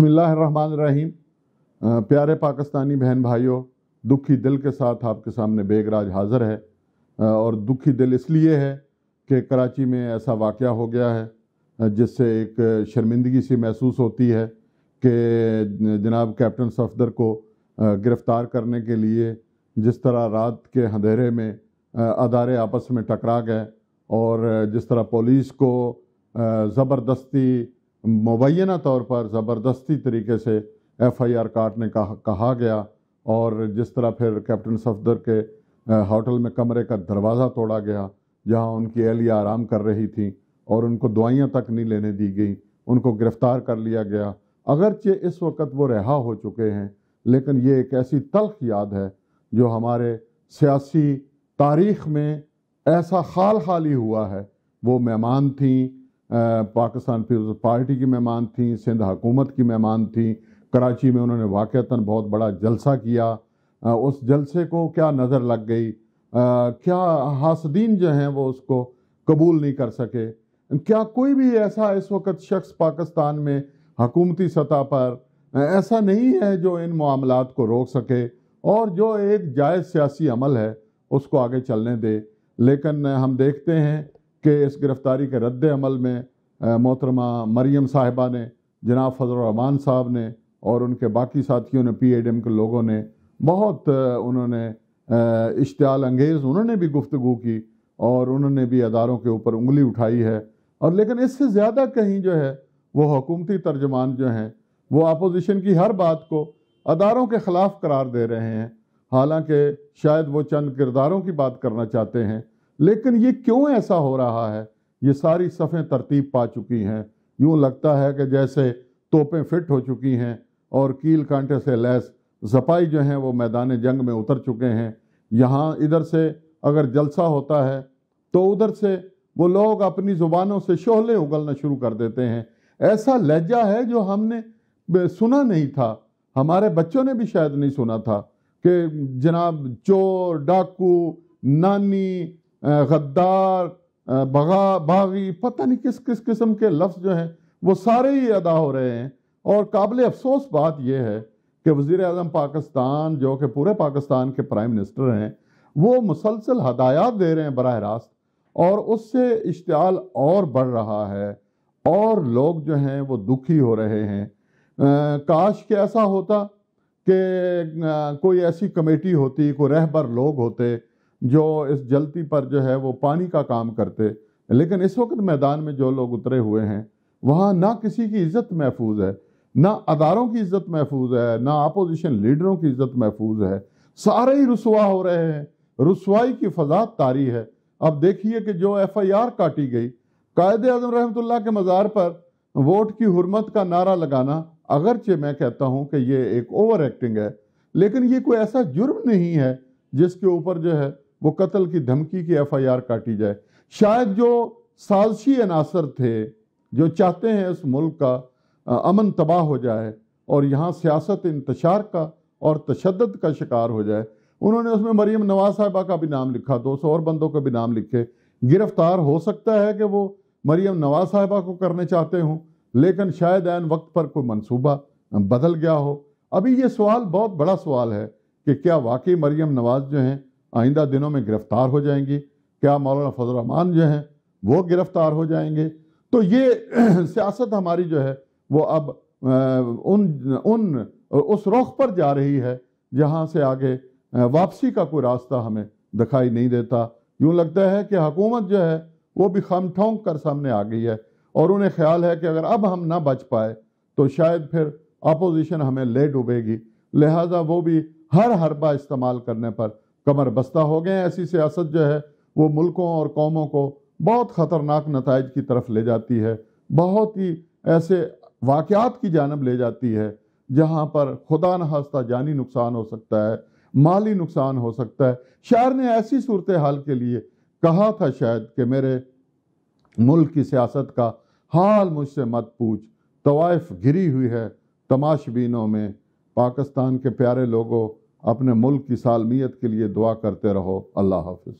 बिसमीम प्यारे पाकिस्तानी बहन भाइयों दुखी दिल के साथ आपके सामने बेगराज हाज़र है और दुखी दिल इसलिए है कि कराची में ऐसा वाक़ हो गया है जिससे एक शर्मिंदगी सी महसूस होती है कि जनाब कैप्टन सफदर को गिरफ़्तार करने के लिए जिस तरह रात के अंधेरे में अदारे आपस में टकरा गए और जिस तरह पुलिस को ज़बरदस्ती मुबैना तौर पर ज़बरदस्ती तरीके से एफआईआर काटने का कहा गया और जिस तरह फिर कैप्टन सफदर के होटल में कमरे का दरवाज़ा तोड़ा गया जहां उनकी एहलिया आराम कर रही थी और उनको दवाइयाँ तक नहीं लेने दी गई उनको गिरफ्तार कर लिया गया अगरचे इस वक्त वो रिहा हो चुके हैं लेकिन ये एक ऐसी तलख याद है जो हमारे सियासी तारीख में ऐसा खाल खाली हुआ है वो मेहमान थी पाकिस्तान पीपल्स पार्टी की मेहमान थी सिंध हुकूमत की मेहमान थी कराची में उन्होंने वाक़ता बहुत बड़ा जलसा किया उस जलसे को क्या नज़र लग गई क्या हासदीन जो हैं वो उसको कबूल नहीं कर सके क्या कोई भी ऐसा इस वक्त शख्स पाकिस्तान में हकूमती सतह पर ऐसा नहीं है जो इन मामला को रोक सके और जो एक जायज़ सियासी अमल है उसको आगे चलने दे लेकिन हम देखते हैं के इस गिरफ्तारी के रद्द अमल में मोहतरमा मरीम साहिबा ने जनाब फजलरहमान साहब ने और उनके बाकी साथियों ने पी एम के लोगों ने बहुत उन्होंने इश्तियाल अंगेज़ उन्होंने भी गुफ्तु की और उन्होंने भी अदारों के ऊपर उंगली उठाई है और लेकिन इससे ज़्यादा कहीं जो है वो हुकूमती तर्जमान जो हैं वो अपोजिशन की हर बात को अदारों के ख़िलाफ़ करार दे रहे हैं हालांकि शायद वो चंद किरदारों की बात करना चाहते हैं लेकिन ये क्यों ऐसा हो रहा है ये सारी सफ़ें तरतीब पा चुकी हैं यूं लगता है कि जैसे तोपें फिट हो चुकी हैं और कील कांटे से लैस जपाई जो हैं वो मैदान जंग में उतर चुके हैं यहाँ इधर से अगर जलसा होता है तो उधर से वो लोग अपनी ज़ुबानों से शोहले उगलना शुरू कर देते हैं ऐसा लहजा है जो हमने सुना नहीं था हमारे बच्चों ने भी शायद नहीं सुना था कि जनाब चोर डाकू नानी गद्दार बगा बागी पता नहीं किस किस किस्म के लफ्ज़ जो हैं वो सारे ही अदा हो रहे हैं और काबिल अफसोस बात यह है कि वज़ी अजम पाकिस्तान जो कि पूरे पाकिस्तान के प्राइम मिनिस्टर हैं वो मुसलसल हदायत दे रहे हैं बरह रास्त और उससे इश्तियाल और बढ़ रहा है और लोग जो हैं वो दुखी हो रहे हैं आ, काश के ऐसा होता कि कोई ऐसी कमेटी होती कोई रहबर लोग होते जो इस जलती पर जो है वो पानी का काम करते लेकिन इस वक्त मैदान में जो लोग उतरे हुए हैं वहाँ ना किसी की इज्जत महफूज है ना अदारों की इज्जत महफूज है ना अपोजिशन लीडरों की इज्जत महफूज है सारे ही रसुआ हो रहे हैं रसवाई की फजा तारी है अब देखिए कि जो एफ आई आर काटी गई कायद अजम रहमत के मज़ार पर वोट की हरमत का नारा लगाना अगरचे मैं कहता हूँ कि ये एक ओवर एक्टिंग है लेकिन ये कोई ऐसा जुर्म नहीं है जिसके ऊपर जो है वो कत्ल की धमकी की एफआईआर काटी जाए शायद जो साजशी अनासर थे जो चाहते हैं इस मुल्क का अमन तबाह हो जाए और यहाँ सियासत इंतशार का और तशद का शिकार हो जाए उन्होंने उसमें मरीम नवाज साहबा का भी नाम लिखा दो सौ और बंदों का भी नाम लिखे गिरफ्तार हो सकता है कि वो मरीम नवाज साहबा को करने चाहते हों लेकिन शायद आन वक्त पर कोई मनसूबा बदल गया हो अभी ये सवाल बहुत बड़ा सवाल है कि क्या वाकई मरीम नवाज जो हैं आइंदा दिनों में गिरफ्तार हो जाएंगी क्या मौलाना फजलरहमान जो हैं वो गिरफ्तार हो जाएंगे तो ये सियासत हमारी जो है वो अब उन उन उस रुख पर जा रही है जहाँ से आगे वापसी का कोई रास्ता हमें दिखाई नहीं देता यूँ लगता है कि हकूमत जो है वो भी खम ठोंक कर सामने आ गई है और उन्हें ख्याल है कि अगर अब हम ना बच पाए तो शायद फिर अपोजिशन हमें ले डूबेगी लिहाजा वो भी हर हरबा इस्तेमाल करने पर कमर बस्ता हो गए ऐसी सियासत जो है वो मुल्कों और कौमों को बहुत ख़तरनाक नतज की तरफ ले जाती है बहुत ही ऐसे वाक़ात की जानब ले जाती है जहाँ पर खुदा न जानी नुकसान हो सकता है माली नुकसान हो सकता है शायर ने ऐसी सूरत हाल के लिए कहा था शायद कि मेरे मुल्क की सियासत का हाल मुझसे मत पूछ तवाइफ घिरी हुई है तमाशबीनों में पाकिस्तान के प्यारे लोगों अपने मुल्क की सालमियत के लिए दुआ करते रहो अल्लाह हाफिज़